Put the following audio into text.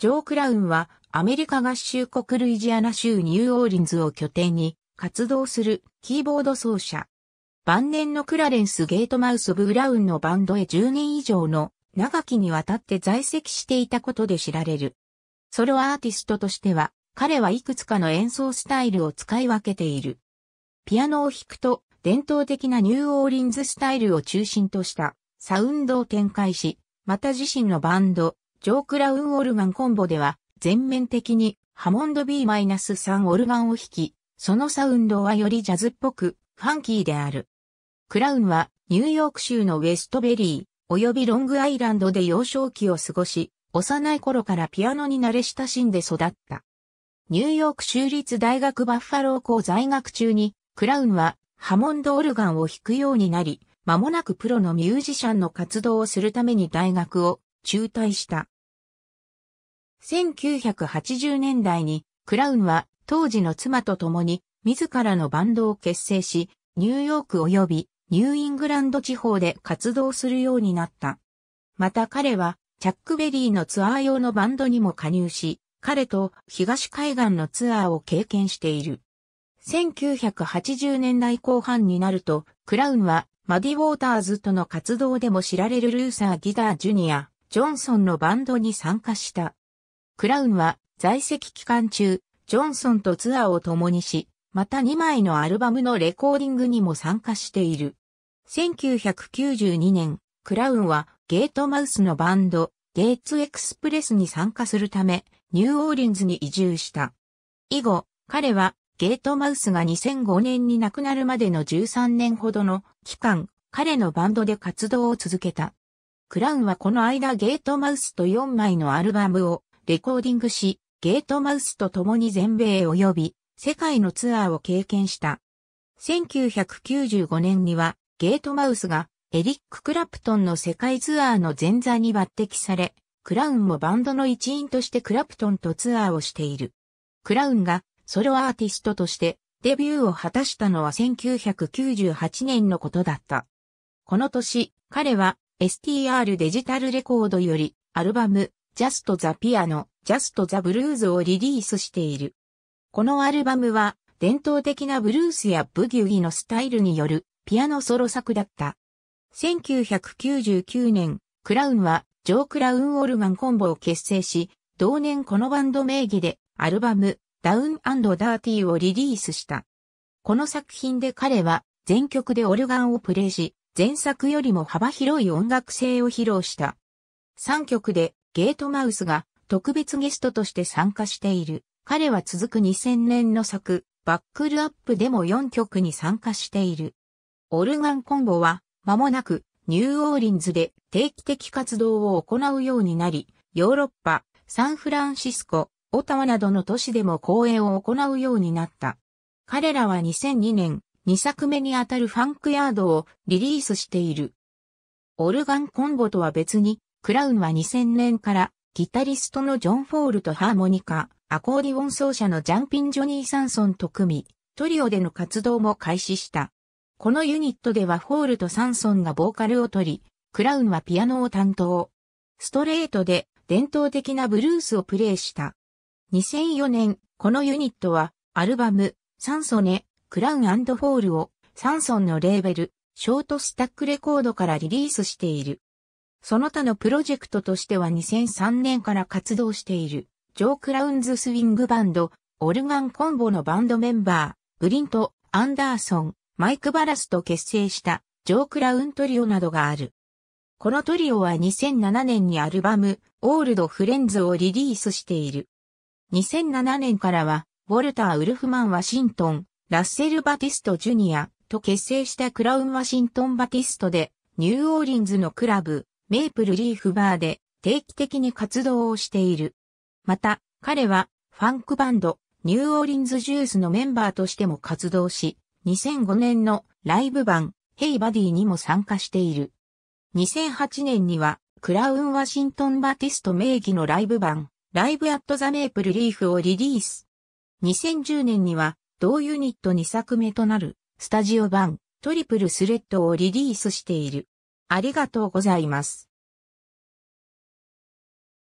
ジョー・クラウンはアメリカ合衆国ルイジアナ州ニューオーリンズを拠点に活動するキーボード奏者。晩年のクラレンス・ゲートマウス・ブラウンのバンドへ10年以上の長きにわたって在籍していたことで知られる。ソロアーティストとしては彼はいくつかの演奏スタイルを使い分けている。ピアノを弾くと伝統的なニューオーリンズスタイルを中心としたサウンドを展開し、また自身のバンド、ジョー・クラウン・オルガンコンボでは、全面的にハモンド B-3 オルガンを弾き、そのサウンドはよりジャズっぽく、ファンキーである。クラウンは、ニューヨーク州のウェストベリー、及びロングアイランドで幼少期を過ごし、幼い頃からピアノに慣れ親しんで育った。ニューヨーク州立大学バッファロー校在学中に、クラウンはハモンドオルガンを弾くようになり、間もなくプロのミュージシャンの活動をするために大学を中退した。1980年代にクラウンは当時の妻と共に自らのバンドを結成し、ニューヨーク及びニューイングランド地方で活動するようになった。また彼はチャックベリーのツアー用のバンドにも加入し、彼と東海岸のツアーを経験している。1980年代後半になると、クラウンはマディ・ウォーターズとの活動でも知られるルーサー・ギダー・ジュニア、ジョンソンのバンドに参加した。クラウンは在籍期間中、ジョンソンとツアーを共にし、また2枚のアルバムのレコーディングにも参加している。1992年、クラウンはゲートマウスのバンド、ゲーツエクスプレスに参加するため、ニューオーリンズに移住した。以後、彼はゲートマウスが2005年に亡くなるまでの13年ほどの期間、彼のバンドで活動を続けた。クラウンはこの間ゲートマウスと4枚のアルバムをレコーディングし、ゲートマウスと共に全米及び世界のツアーを経験した。1995年にはゲートマウスがエリック・クラプトンの世界ツアーの前座に抜擢され、クラウンもバンドの一員としてクラプトンとツアーをしている。クラウンがソロアーティストとしてデビューを果たしたのは1998年のことだった。この年、彼は STR デジタルレコードよりアルバム Just the p i a スト・ Just the Blues をリリースしている。このアルバムは伝統的なブルースやブギウギのスタイルによるピアノソロ作だった。1999年、クラウンはジョー・クラウン・オルガンコンボを結成し、同年このバンド名義でアルバムダウンダーティーをリリースした。この作品で彼は全曲でオルガンをプレイし、前作よりも幅広い音楽性を披露した。3曲でゲートマウスが特別ゲストとして参加している。彼は続く2000年の作、バックルアップでも4曲に参加している。オルガンコンボは、間もなく、ニューオーリンズで定期的活動を行うようになり、ヨーロッパ、サンフランシスコ、オタワなどの都市でも公演を行うようになった。彼らは2002年、2作目にあたるファンクヤードをリリースしている。オルガンコンボとは別に、クラウンは2000年からギタリストのジョン・フォールとハーモニカ、アコーディオン奏者のジャンピン・ジョニー・サンソンと組み、トリオでの活動も開始した。このユニットではフォールとサンソンがボーカルを取り、クラウンはピアノを担当。ストレートで伝統的なブルースをプレイした。2004年、このユニットはアルバム、サンソネ、クラウンフォールをサンソンのレーベル、ショートスタックレコードからリリースしている。その他のプロジェクトとしては2003年から活動している、ジョー・クラウンズ・スウィングバンド、オルガンコンボのバンドメンバー、グリント、アンダーソン、マイク・バラスと結成した、ジョー・クラウントリオなどがある。このトリオは2007年にアルバム、オールド・フレンズをリリースしている。2007年からは、ウォルター・ウルフマン・ワシントン、ラッセル・バティスト・ジュニアと結成したクラウン・ワシントン・バティストで、ニューオーリンズのクラブ、メープルリーフバーで定期的に活動をしている。また、彼はファンクバンド、ニューオーリンズジュースのメンバーとしても活動し、2005年のライブ版、ヘイバディにも参加している。2008年には、クラウン・ワシントン・バティスト名義のライブ版、ライブ・アット・ザ・メープル・リーフをリリース。2010年には、同ユニット2作目となる、スタジオ版、トリプル・スレッドをリリースしている。ありがとうございます。